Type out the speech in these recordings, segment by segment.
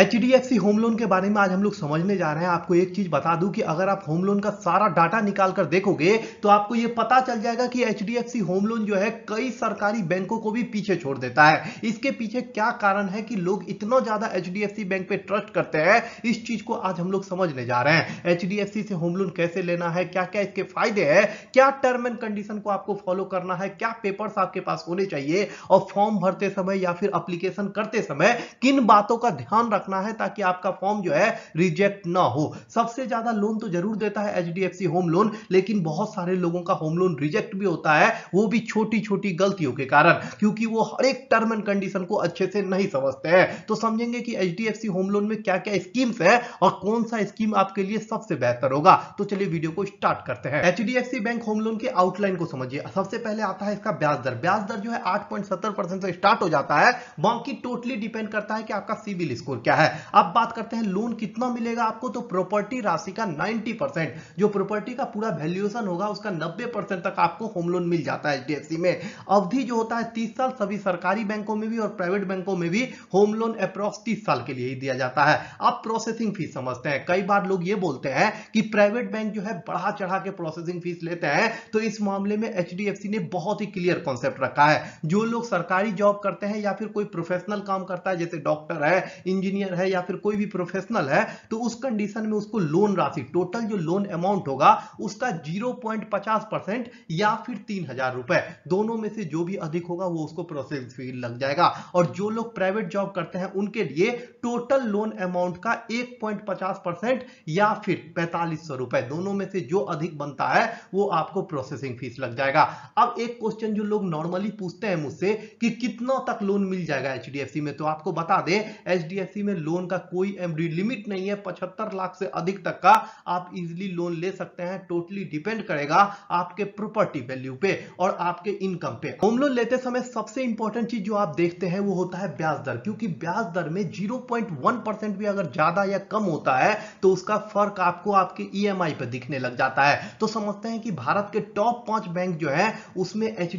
H D F C home loan के बारे में आज हम लोग समझने जा रहे हैं आपको एक चीज बता दूं कि अगर आप होम लोन का सारा डाटा निकाल कर देखोगे तो आपको ये पता चल जाएगा कि H D F C home loan जो है कई सरकारी बैंकों को भी पीछे छोड़ देता है इसके पीछे क्या कारण है कि लोग इतना ज्यादा H D F C bank पे ट्रस्ट करते हैं इस चीज को आज हम लोग समझने जा रहे हैं एच डी एफ सी से होम लोन कैसे लेना है क्या क्या इसके फायदे है क्या टर्म एंड कंडीशन को आपको फॉलो करना है क्या पेपर्स आपके पास होने चाहिए और फॉर्म भरते समय या फिर अप्लीकेशन करते समय किन बातों का ध्यान रखना है ताकि आपका फॉर्म जो है रिजेक्ट ना हो सबसे ज्यादा लोन तो जरूर देता है एच होम लोन लेकिन बहुत सारे लोगों का होम लोन रिजेक्ट भी होता है वो भी छोटी छोटी गलतियों के कारण क्योंकि वो हर एक टर्म एंड कंडीशन को अच्छे से नहीं समझते हैं तो समझेंगे कि एच होम लोन में क्या क्या स्कीम्स है और कौन सा स्कीम आपके लिए सबसे बेहतर होगा तो चलिए वीडियो को स्टार्ट करते हैं एच बैंक होम लोन के आउटलाइन को समझिए सबसे पहले आता है इसका ब्याज दर ब्याज दर जो है आठ से स्टार्ट हो जाता है बाकी टोटली डिपेंड करता है कि आपका सिविल स्कोर क्या क्या है अब बात करते हैं लोन कितना मिलेगा आपको तो प्रॉपर्टी राशि का 90 परसेंट जो प्रॉपर्टी का पूरा वैल्यूएशन होगा उसका 90 परसेंट तक आपको होम लोन मिल जाता है एच में अवधि जो होता है तीस साल सभी सरकारी बैंकों में भी और प्राइवेट बैंकों में भी होम लोन अप्रॉक्स तीस साल के लिए ही दिया जाता है अब प्रोसेसिंग फीस समझते हैं कई बार लोग ये बोलते हैं कि प्राइवेट बैंक जो है बढ़ा चढ़ा के प्रोसेसिंग फीस लेते हैं तो इस मामले में एच ने बहुत ही क्लियर कॉन्सेप्ट रखा है जो लोग सरकारी जॉब करते हैं या फिर कोई प्रोफेशनल काम करता है जैसे डॉक्टर है इंजीनियर इंजीनियर है या फिर कोई भी प्रोफेशनल है तो उस कंडीशन में उसको लोन राशि टोटल जो लोन अमाउंट होगा उसका 0.50 परसेंट या फिर तीन हजार रुपए दोनों में से जो भी अधिक होगा वो उसको प्रोसेस फी लग जाएगा और जो लोग प्राइवेट जॉब करते हैं उनके लिए टोटल लोन अमाउंट का 1.50 परसेंट या फिर पैंतालीस सौ रुपए दोनों में से जो अधिक बनता है वो आपको प्रोसेसिंग फीस लग जाएगा अब एक क्वेश्चन जो लोग नॉर्मली पूछते हैं मुझसे कि कितना तक लोन मिल जाएगा एच में तो आपको बता दें एच में इसमें लोन का कोई लिमिट नहीं है पचहत्तर लाख से अधिक तक का आप इजिली लोन ले सकते हैं टोटली डिपेंड करेगा आपके प्रॉपर्टी वैल्यू पे और आपके इनकम पे होम लोन लेते समय सबसे इंपॉर्टेंट चीज जो आप देखते हैं वो होता है ब्याज दर क्योंकि ब्याज दर में जीरो भी अगर ज्यादा या कम होता है तो उसका फर्क आपको आपके ई e पे दिखने लग जाता है तो समझते हैं कि भारत के टॉप पांच बैंक जो है उसमें एच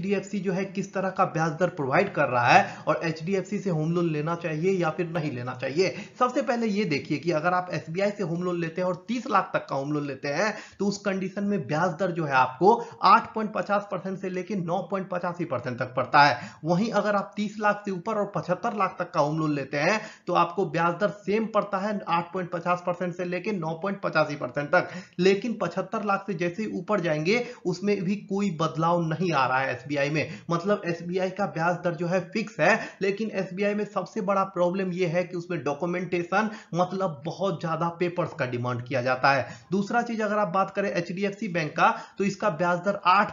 जो है किस तरह का ब्याज दर प्रोवाइड कर रहा है और एच से होम लोन लेना चाहिए या फिर नहीं लेना चाहिए चाहिए सबसे पहले ये देखिए कि अगर आप एस से होम लोन लेते हैं और तीस लाख तक का होम लोन लेते हैं तो उस कंडीशन में ब्याज दर जो है आपको आठ परसेंट से लेकर नौ परसेंट तक पड़ता है वहीं अगर आप तीस लाख से ऊपर और पचहत्तर लाख तक का होम लोन लेते हैं तो आपको ब्याज दर सेम पड़ता है आठ से लेकर नौ परसेंट तक लेकिन पचहत्तर लाख से जैसे ऊपर जाएंगे उसमें भी कोई बदलाव नहीं आ रहा है एस में मतलब एस का ब्याज दर जो है फिक्स है लेकिन एस में सबसे बड़ा प्रॉब्लम यह है कि उसमें डॉक्यूमेंटेशन मतलब बहुत ज्यादा पेपर्स का डिमांड किया जाता है दूसरा चीज अगर आप बात करें एच बैंक का तो इसका ब्याज दर आठ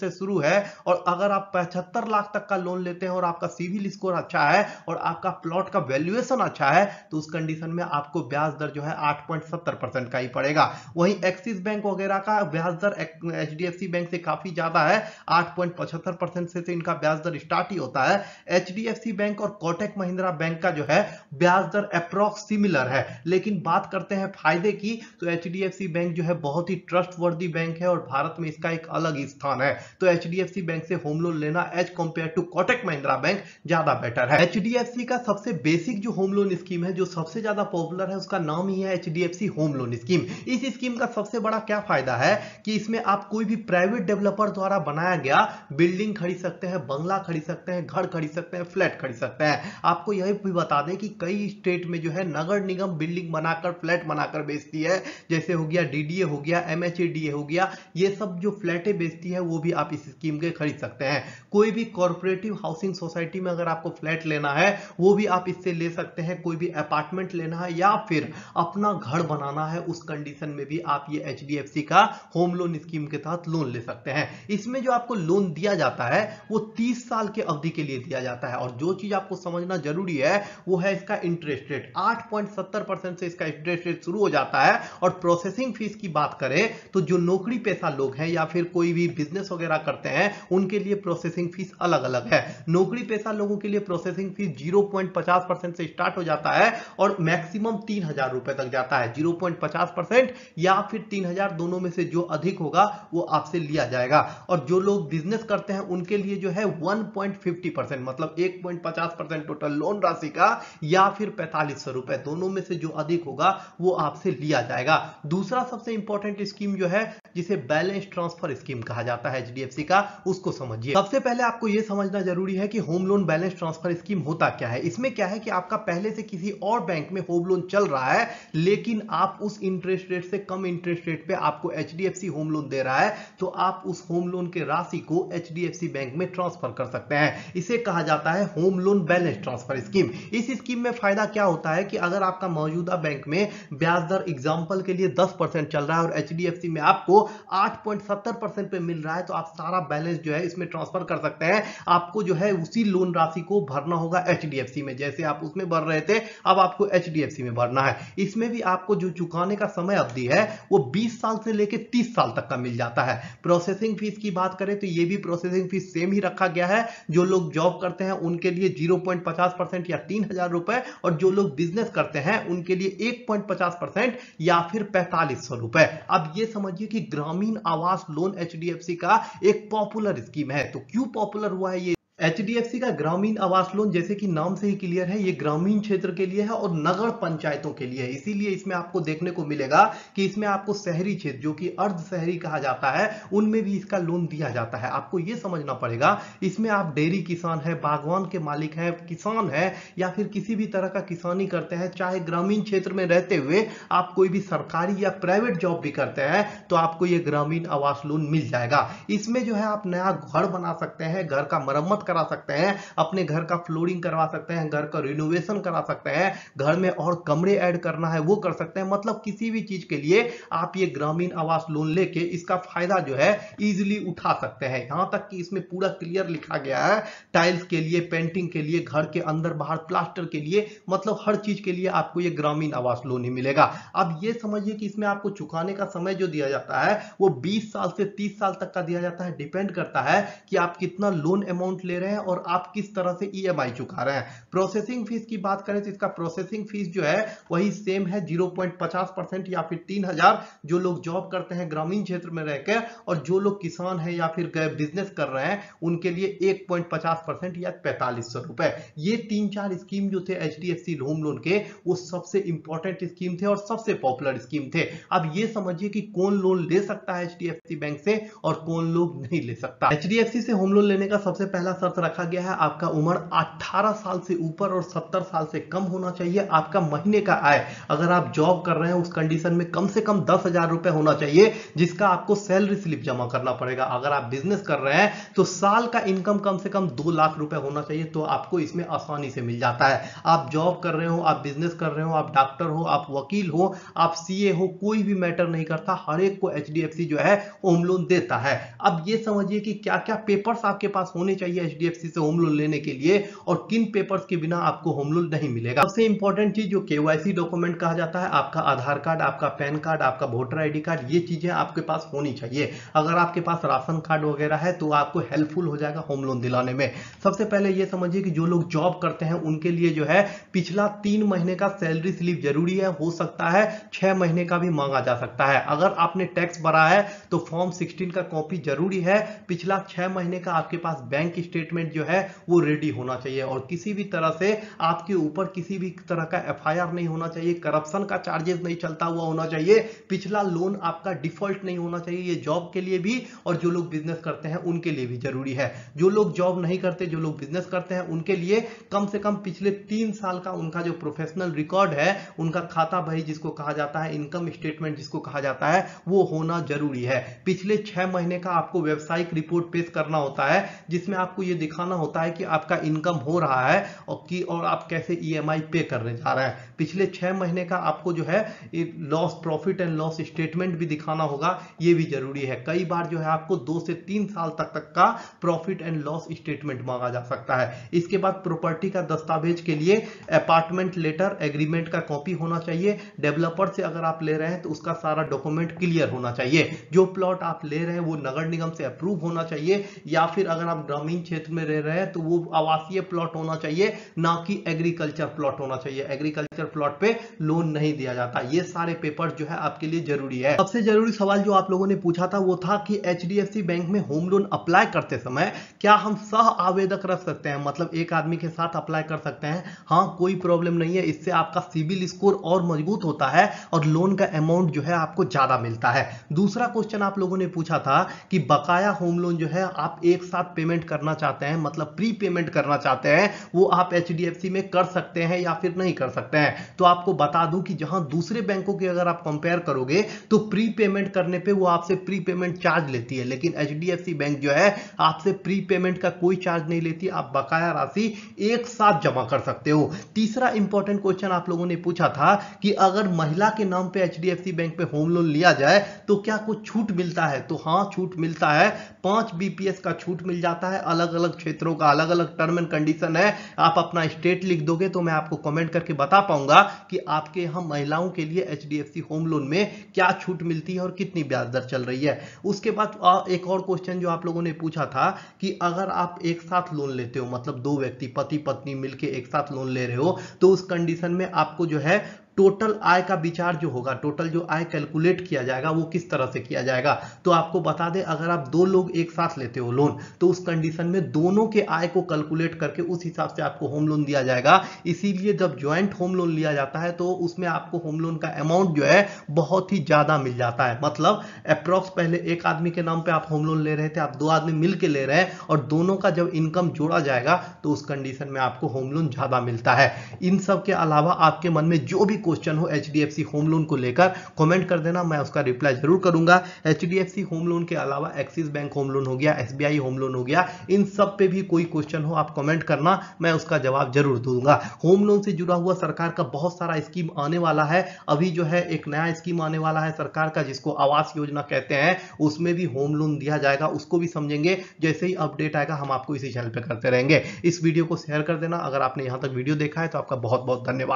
से शुरू है और अगर आप पचहत्तर लाख तक का लोन लेते हैं और आपका सिविल स्कोर अच्छा है और आपका प्लॉट का वैल्यूएशन अच्छा है तो उस कंडीशन में आपको ब्याज दर जो है आठ परसेंट का ही पड़ेगा वहीं एक्सिस बैंक वगैरह का ब्याज दर एच बैंक से काफी ज्यादा है आठ परसेंट से, से इनका ब्याज दर स्टार्ट ही होता है एच बैंक और कोटेक महिंद्रा बैंक का जो है ब्याज दर अप्रोक्स सिमिलर है लेकिन बात करते हैं फायदे की तो एच बैंक जो है बहुत ही ट्रस्ट बैंक है और भारत में इसका एक अलग स्थान है तो एच बैंक से होम लोन लेना as compare to Kotak Mahindra bank ज्यादा बेटर है एच का सबसे बेसिक जो होम लोन स्कीम है जो सबसे ज्यादा पॉपुलर है उसका नाम ही है एच होम लोन स्कीम इस स्कीम का सबसे बड़ा क्या फायदा है कि इसमें आप कोई भी प्राइवेट डेवलपर द्वारा बनाया गया बिल्डिंग खरीद सकते हैं बंगला खरीद सकते हैं घर खरीद सकते हैं फ्लैट खरीद सकते हैं आपको यह भी बता दें कि कई स्टेट में जो है नगर निगम बिल्डिंग बनाकर फ्लैट बनाकर बेचती है जैसे हो गया डीडीए हो गया एमएचएडीए हो गया ये सब जो फ्लैटें बेचती है वो भी आप इस स्कीम के खरीद सकते हैं कोई भी कॉरपोरेटिव हाउसिंग सोसाइटी में अगर आपको फ्लैट लेना है वो भी आप इससे ले सकते हैं कोई भी अपार्टमेंट लेना है या फिर अपना घर बनाना है उस कंडीशन में भी आप ये एच का होम लोन स्कीम के तहत लोन ले सकते हैं इसमें जो आपको लोन दिया जाता है वो तीस साल के अवधि के लिए दिया जाता है और जो चीज आपको समझना जरूरी है वो है इसका इंटरेस्ट रेट 8.70 परसेंट से इसका इंटरेस्ट रेट शुरू हो जाता है और प्रोसेसिंग फीस की बात करें तो जो नौकरी पैसा लोग हैं या फिर कोई भी बिजनेस वगैरह करते हैं उनके लिए प्रोसेसिंग फीस अलग अलग है नौकरी पैसा लोगों के लिए प्रोसेसिंग फीस जीरो से स्टार्ट हो जाता है और मैक्सिमम तीन तक जाता है जीरो या फिर तीन दोनों में से जो अधिक होगा वो आपसे लिया जाएगा और जो लोग बिजनेस करते हैं उनके लिए जो है 1.50 मतलब 1.50 टोटल लोन राशि का या फिर पैंतालीस सौ रुपए दोनों में से जो अधिक होगा वो आपसे लिया जाएगा दूसरा सबसे इंपॉर्टेंट स्कीम जो है जिसे बैलेंस ट्रांसफर स्कीम कहा जाता है एच का उसको समझिए सबसे पहले आपको यह समझना जरूरी है कि home loan balance transfer scheme होता क्या है इसमें क्या है कि आपका पहले से किसी और बैंक में होम लोन चल रहा है लेकिन आप उस इंटरेस्ट रेट से कम इंटरेस्ट रेट पे आपको एच होम लोन दे रहा है तो आप उस होम लोन के राशि को एच बैंक में ट्रांसफर कर सकते हैं इसे कहा जाता है home loan balance transfer scheme इस स्कीम में फायदा क्या होता है कि अगर आपका मौजूदा बैंक में ब्याज दर एग्जाम्पल के लिए 10 परसेंट चल रहा है और एच में आपको 8.70 परसेंट पे मिल रहा है तो आप सारा बैलेंस जो है इसमें ट्रांसफर कर सकते हैं आपको जो है उसी लोन राशि को भरना होगा एच में जैसे आप उसमें भर रहे थे अब आपको एच में भरना है इसमें भी आपको जो चुकाने का समय अवधि है वो बीस साल से लेकर तीस साल तक का मिल जाता है प्रोसेसिंग फीस की बात करें तो ये भी प्रोसेसिंग फीस सेम ही रखा गया है जो लोग जॉब करते हैं उनके लिए जीरो पॉइंट पचास परसेंट या तीन हजार रुपए रुपए और जो लोग बिजनेस करते हैं उनके लिए एक पॉइंट पचास परसेंट या फिर पैंतालीस सौ रुपए अब ये समझिए कि ग्रामीण आवास लोन एच का एक पॉपुलर स्कीम है तो क्यों पॉपुलर हुआ है ये एच का ग्रामीण आवास लोन जैसे कि नाम से ही क्लियर है ये ग्रामीण क्षेत्र के लिए है और नगर पंचायतों के लिए है इसीलिए इसमें आपको देखने को मिलेगा कि इसमें आपको शहरी क्षेत्र जो कि अर्ध शहरी कहा जाता है उनमें भी इसका लोन दिया जाता है आपको ये समझना पड़ेगा इसमें आप डेयरी किसान है बागवान के मालिक है किसान है या फिर किसी भी तरह का किसानी करते हैं चाहे ग्रामीण क्षेत्र में रहते हुए आप कोई भी सरकारी या प्राइवेट जॉब भी करते हैं तो आपको ये ग्रामीण आवास लोन मिल जाएगा इसमें जो है आप नया घर बना सकते हैं घर का मरम्मत कर करा सकते हैं अपने घर का फ्लोरिंग करवा सकते हैं घर का रिनोवेशन करा सकते हैं घर में और कमरे ऐड करना है वो कर सकते हैं मतलब किसी भी चीज के लिए आप ये ग्रामीण आवास लोन लेके इसका फायदा जो है इजिली उठा सकते हैं यहां तक कि इसमें पूरा क्लियर लिखा गया है टाइल्स के लिए पेंटिंग के लिए घर के अंदर बाहर प्लास्टर के लिए मतलब हर चीज के लिए आपको ये ग्रामीण आवास लोन ही मिलेगा अब ये समझिए कि इसमें आपको चुकाने का समय जो दिया जाता है वो बीस साल से तीस साल तक का दिया जाता है डिपेंड करता है कि आप कितना लोन अमाउंट ले रहे रहे हैं और आप किस तरह से ई e चुका रहे हैं प्रोसेसिंग फीस की बात करें तो इसका प्रोसेसिंग फीस जो है वही सेम है जीरो या फिर तीन जो लोग जॉब करते हैं ग्रामीण क्षेत्र में रहकर और जो लोग किसान है या फिर बिजनेस कर रहे हैं उनके लिए एक या पैंतालीस सौ रुपए ये तीन चार स्कीम जो थे एच होम लोन के वो सबसे इंपॉर्टेंट स्कीम थे और सबसे पॉपुलर स्कीम थे अब ये समझिए कि कौन लोन ले सकता है एच बैंक से और कौन लोग नहीं ले सकता एच से होम लोन लेने का सबसे पहला शर्त शर्त रखा गया है आपका उम्र 18 साल से ऊपर और 70 साल से कम होना चाहिए आपका महीने का आय अगर आप जॉब कर रहे हैं उस कंडीशन में कम से कम दस हजार रुपए होना चाहिए जिसका आपको सैलरी स्लिप जमा करना पड़ेगा अगर आप बिजनेस कर रहे हैं तो साल का इनकम कम से कम दो लाख रुपए होना चाहिए तो आपको इसमें आसानी से मिल जाता है आप जॉब कर रहे हो आप बिजनेस कर रहे हो आप डॉक्टर हो आप वकील हो आप सीए हो कोई भी मैटर नहीं करता हर एक को एच जो है होम लोन देता है अब ये समझिए कि क्या क्या पेपर्स आपके पास होने चाहिए एच एच से होम लोन लेने के लिए और किन पेपर्स के बिना आपको होम लोन नहीं मिलेगा सबसे इंपॉर्टेंट चीज जो के डॉक्यूमेंट कहा जाता है आपका आधार कार्ड आपका पैन कार्ड आपका वोटर आईडी कार्ड ये चीजें आपके पास होनी चाहिए अगर आपके पास राशन कार्ड वगैरह है तो आपको हेल्पफुल हो जाएगा होम लोन दिलाने में सबसे पहले ये समझिए कि जो लोग जॉब करते हैं उनके लिए जो है पिछला तीन महीने का सैलरी स्लिप जरूरी है हो सकता है छह महीने का भी मांगा जा सकता है अगर आपने टैक्स भरा है तो फॉर्म सिक्सटीन का कॉपी जरूरी है पिछला छह महीने का आपके पास बैंक स्टेट स्टेटमेंट जो है वो रेडी होना चाहिए और किसी भी तरह से आपके ऊपर किसी भी तरह का एफ नहीं होना चाहिए करप्शन का चार्जेस नहीं चलता हुआ होना चाहिए पिछला लोन आपका डिफॉल्ट नहीं होना चाहिए ये जॉब के लिए भी और जो लोग बिजनेस करते हैं उनके लिए भी जरूरी है जो लोग जॉब नहीं करते जो लोग बिजनेस करते हैं उनके लिए कम से कम पिछले तीन साल का उनका जो प्रोफेशनल रिकॉर्ड है उनका खाता भाई जिसको कहा जाता है इनकम स्टेटमेंट जिसको कहा जाता है वो होना जरूरी है पिछले छह महीने का आपको व्यावसायिक रिपोर्ट पेश करना होता है जिसमें आपको ये ये दिखाना होता है कि आपका इनकम हो रहा है और कि और आप कैसे ईएमआई e पे करने जा रहा है पिछले छः महीने का आपको जो है loss profit and loss statement भी दिखाना होगा ये भी जरूरी है कई बार जो है आपको दो से तीन साल तक तक का प्रॉफिट एंड लॉस स्टेटमेंट मांगा जा सकता है इसके बाद प्रॉपर्टी का दस्तावेज के लिए अपार्टमेंट लेटर एग्रीमेंट का कॉपी होना चाहिए डेवलपर से अगर आप ले रहे हैं तो उसका सारा डॉक्यूमेंट क्लियर होना चाहिए जो प्लॉट आप ले रहे हैं वो नगर निगम से अप्रूव होना चाहिए या फिर अगर आप ग्रामीण क्षेत्र क्षेत्र में रह रहे हैं तो वो आवासीय प्लॉट होना चाहिए ना कि एग्रीकल्चर प्लॉट होना चाहिए एग्रीकल्चर प्लॉट पे लोन नहीं दिया जाता ये सारे पेपर जो है आपके लिए जरूरी है सबसे जरूरी सवाल जो आप लोगों ने पूछा था वो था कि एच बैंक में होम लोन अप्लाई करते समय क्या हम सह आवेदक रख सकते हैं मतलब एक आदमी के साथ अप्लाई कर सकते हैं हाँ कोई प्रॉब्लम नहीं है इससे आपका सिविल स्कोर और मजबूत होता है और लोन का अमाउंट जो है आपको ज्यादा मिलता है दूसरा क्वेश्चन आप लोगों ने पूछा था कि बकाया होम लोन जो है आप एक साथ पेमेंट करना चाहते चाहते हैं मतलब प्री पेमेंट करना चाहते हैं वो आप एच में कर सकते हैं या फिर नहीं कर सकते हैं तो आपको बता दूं कि जहां दूसरे बैंकों की अगर आप कंपेयर करोगे तो प्री पेमेंट करने पे वो आपसे प्री पेमेंट चार्ज लेती है लेकिन एच बैंक जो है आपसे प्री पेमेंट का कोई चार्ज नहीं लेती आप बकाया राशि एक साथ जमा कर सकते हो तीसरा इंपॉर्टेंट क्वेश्चन आप लोगों ने पूछा था कि अगर महिला के नाम पर एच बैंक पे होम लोन लिया जाए तो क्या कुछ छूट मिलता है तो हाँ छूट मिलता है पांच बीपीएस का छूट मिल जाता है अलग अलग क्षेत्रों का अलग अलग टर्म एंड कंडीशन है आप अपना स्टेट लिख दोगे तो मैं आपको कमेंट करके बता पाऊंगा कि आपके यहाँ महिलाओं के लिए एच होम लोन में क्या छूट मिलती है और कितनी ब्याज दर चल रही है उसके बाद एक और क्वेश्चन जो आप लोगों ने पूछा था कि अगर आप एक साथ लोन लेते हो मतलब दो व्यक्ति पति पत्नी मिलकर एक साथ लोन ले रहे हो तो उस कंडीशन में आपको जो है टोटल आय का विचार जो होगा टोटल जो आय कैलकुलेट किया जाएगा वो किस तरह से किया जाएगा तो आपको बता दें अगर आप दो लोग एक साथ लेते हो लोन तो उस कंडीशन में दोनों के आय को कैलकुलेट करके उस हिसाब से आपको होम लोन दिया जाएगा इसीलिए जब ज्वाइंट होम लोन लिया जाता है तो उसमें आपको होम लोन का अमाउंट जो है बहुत ही ज्यादा मिल जाता है मतलब अप्रॉक्स पहले एक आदमी के नाम पर आप होम लोन ले रहे थे आप दो आदमी मिल के ले रहे हैं और दोनों का जब इनकम जोड़ा जाएगा तो उस कंडीशन में आपको होम लोन ज्यादा मिलता है इन सब के अलावा आपके मन में जो भी क्वेश्चन हो एच होम लोन को लेकर कमेंट कर देना मैं उसका रिप्लाई जरूर करूंगा एच होम लोन के अलावा एक्सिस बैंक होम लोन हो गया एस होम लोन हो गया इन सब पे भी कोई क्वेश्चन हो आप कमेंट करना मैं उसका जवाब जरूर दूंगा होम लोन से जुड़ा हुआ सरकार का बहुत सारा स्कीम आने वाला है अभी जो है एक नया स्कीम आने वाला है सरकार का जिसको आवास योजना कहते हैं उसमें भी होम लोन दिया जाएगा उसको भी समझेंगे जैसे ही अपडेट आएगा हम आपको इसी चैनल पर करते रहेंगे इस वीडियो को शेयर कर देना अगर आपने यहां तक वीडियो देखा है तो आपका बहुत बहुत धन्यवाद